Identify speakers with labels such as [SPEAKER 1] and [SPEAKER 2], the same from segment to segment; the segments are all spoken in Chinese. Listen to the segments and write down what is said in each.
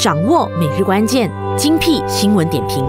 [SPEAKER 1] 掌握每日关键精辟新闻点评，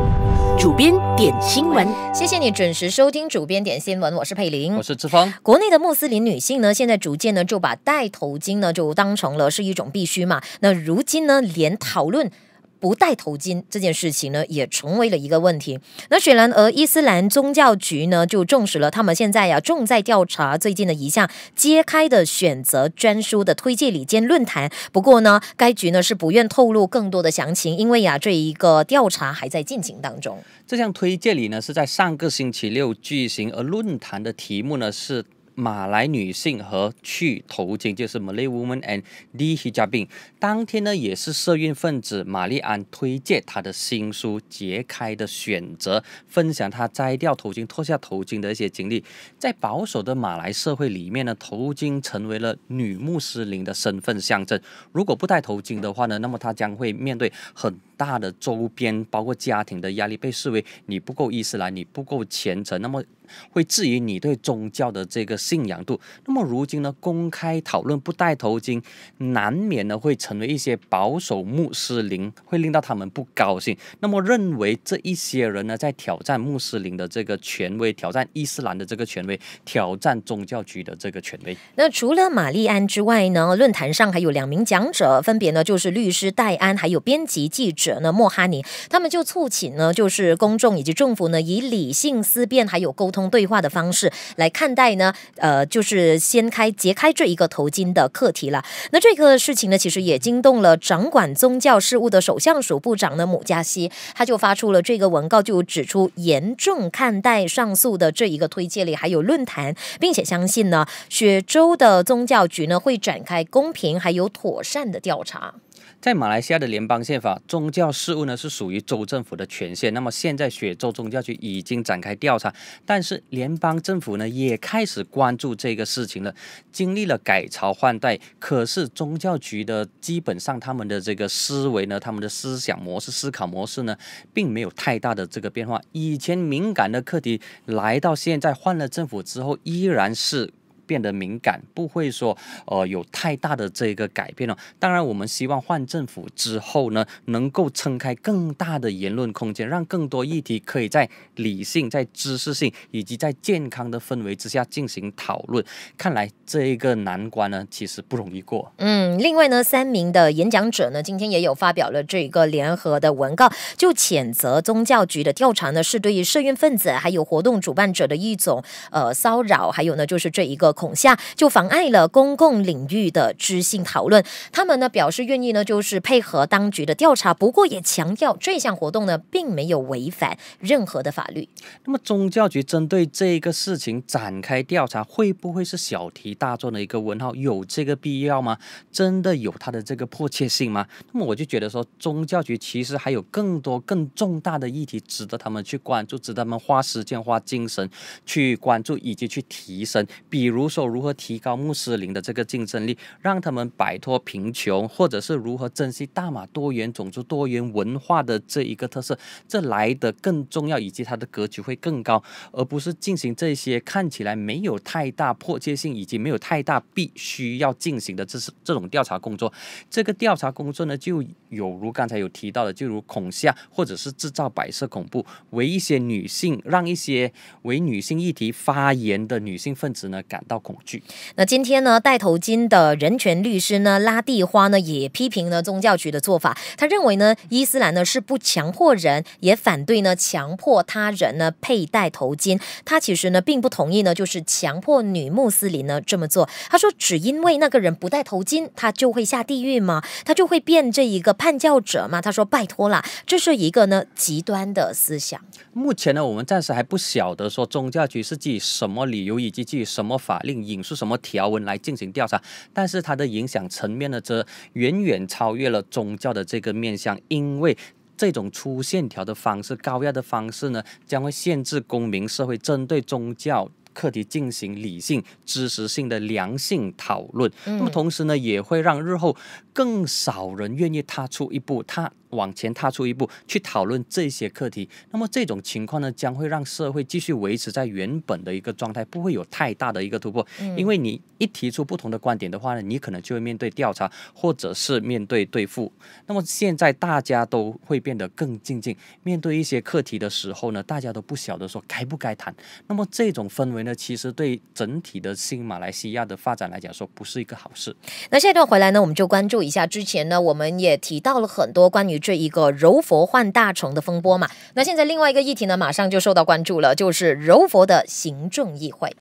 [SPEAKER 1] 主编点新闻。谢谢你准时收听主编点新闻，我是佩玲，我是志芳。国内的穆斯林女性呢，现在逐渐呢就把戴头巾呢就当成了是一种必须嘛。那如今呢，连讨论。不戴头巾这件事情呢，也成为了一个问题。那显然，而伊斯兰宗教局呢，就证实了他们现在呀，正在调查最近的一项揭开的选择专书的推介礼兼论坛。不过呢，该局呢是不愿透露更多的详情，因为呀，这一个调查还在进行当中。
[SPEAKER 2] 这项推介礼呢，是在上个星期六举行，而论坛的题目呢是。马来女性和去头巾，就是 Malay woman and de hijabing。当天呢，也是社运分子玛丽安推荐她的新书《揭开的选择》，分享她摘掉头巾、脱下头巾的一些经历。在保守的马来社会里面呢，头巾成为了女穆斯林的身份象征。如果不戴头巾的话呢，那么她将会面对很大的周边，包括家庭的压力，被视为你不够伊斯兰，你不够虔诚。那么会质疑你对宗教的这个信仰度。那么如今呢，公开讨论不戴头巾，难免呢会成为一些保守穆斯林会令到他们不高兴。那么认为这一些人呢，在挑战穆斯林的这个权威，挑战伊斯兰的这个权威，挑战宗教局的这个权威。
[SPEAKER 1] 那除了玛丽安之外呢，论坛上还有两名讲者，分别呢就是律师戴安，还有编辑记者呢莫哈尼。他们就促请呢，就是公众以及政府呢，以理性思辨还有沟通。对话的方式来看待呢，呃，就是掀开、揭开这一个头巾的课题了。那这个事情呢，其实也惊动了掌管宗教事务的首相署部长呢，姆加西，他就发出了这个文告，就指出严重看待上述的这一个推介里还有论坛，并且相信呢，雪州的宗教局呢会展开公平还有妥善的调查。
[SPEAKER 2] 在马来西亚的联邦宪法，宗教事务呢是属于州政府的权限。那么现在雪州宗教局已经展开调查，但是。联邦政府呢也开始关注这个事情了，经历了改朝换代，可是宗教局的基本上他们的这个思维呢，他们的思想模式、思考模式呢，并没有太大的这个变化。以前敏感的课题，来到现在换了政府之后，依然是。变得敏感，不会说呃有太大的这个改变了。当然，我们希望换政府之后呢，能够撑开更大的言论空间，让更多议题可以在理性、在知识性以及在健康的氛围之下进行讨论。看来这一个难关呢，其实不容易过。
[SPEAKER 1] 嗯，另外呢，三名的演讲者呢，今天也有发表了这一个联合的文告，就谴责宗教局的调查呢，是对于社运分子还有活动主办者的一种呃骚扰，还有呢，就是这一个。恐吓就妨碍了公共领域的知性讨论。他们呢表示愿意呢，就是配合当局的调查，不过也强调这项活动呢并没有违反任何的法律。那么宗教局
[SPEAKER 2] 针对这个事情展开调查，会不会是小题大做的一个文号？有这个必要吗？真的有它的这个迫切性吗？那么我就觉得说，宗教局其实还有更多更重大的议题值得他们去关注，值得他们花时间花精神去关注以及去提升，比如。说如何提高穆斯林的这个竞争力，让他们摆脱贫穷，或者是如何珍惜大马多元种族、多元文化的这一个特色，这来的更重要，以及它的格局会更高，而不是进行这些看起来没有太大迫切性以及没有太大必须要进行的这是这种调查工作。这个调查工作呢，就有如刚才有提到的，就如恐吓或者是制造白色恐怖，为一些女性，让一些为女性议题发言的
[SPEAKER 1] 女性分子呢感。到恐惧。那今天呢，戴头巾的人权律师呢，拉蒂花呢，也批评了宗教局的做法。他认为呢，伊斯兰呢是不强迫人，也反对呢强迫他人呢佩戴头巾。他其实呢并不同意呢，就是强迫女穆斯林呢这么做。他说，只因为那个人不戴头巾，他就会下地狱吗？他就会变这一个叛教者吗？他说，拜托了，这是一个呢极端的思想。
[SPEAKER 2] 目前呢，我们暂时还不晓得说宗教局是基于什么理由，以及基于什么法。令引述什么条文来进行调查，但是它的影响层面呢，则远远超越了宗教的这个面向，因为这种粗线条的方式、高压的方式呢，将会限制公民社会针对宗教课题进行理性、知识性的良性讨论。那么同时呢，也会让日后更少人愿意踏出一步。他。往前踏出一步去讨论这些课题，那么这种情况呢，将会让社会继续维持在原本的一个状态，不会有太大的一个突破。因为你一提出不同的观点的话呢，你可能就会面对调查，或者是面对对付。那么现在大家都会变得更静静，面对一些课题的时候呢，大家都不晓得说该不该谈。那么这种氛围呢，其实对整体的新马来西亚的发展来讲说，不是一个好事。
[SPEAKER 1] 那下一段回来呢，我们就关注一下之前呢，我们也提到了很多关于。这一个柔佛换大城的风波嘛，那现在另外一个议题呢，马上就受到关注了，就是柔佛的行政议会。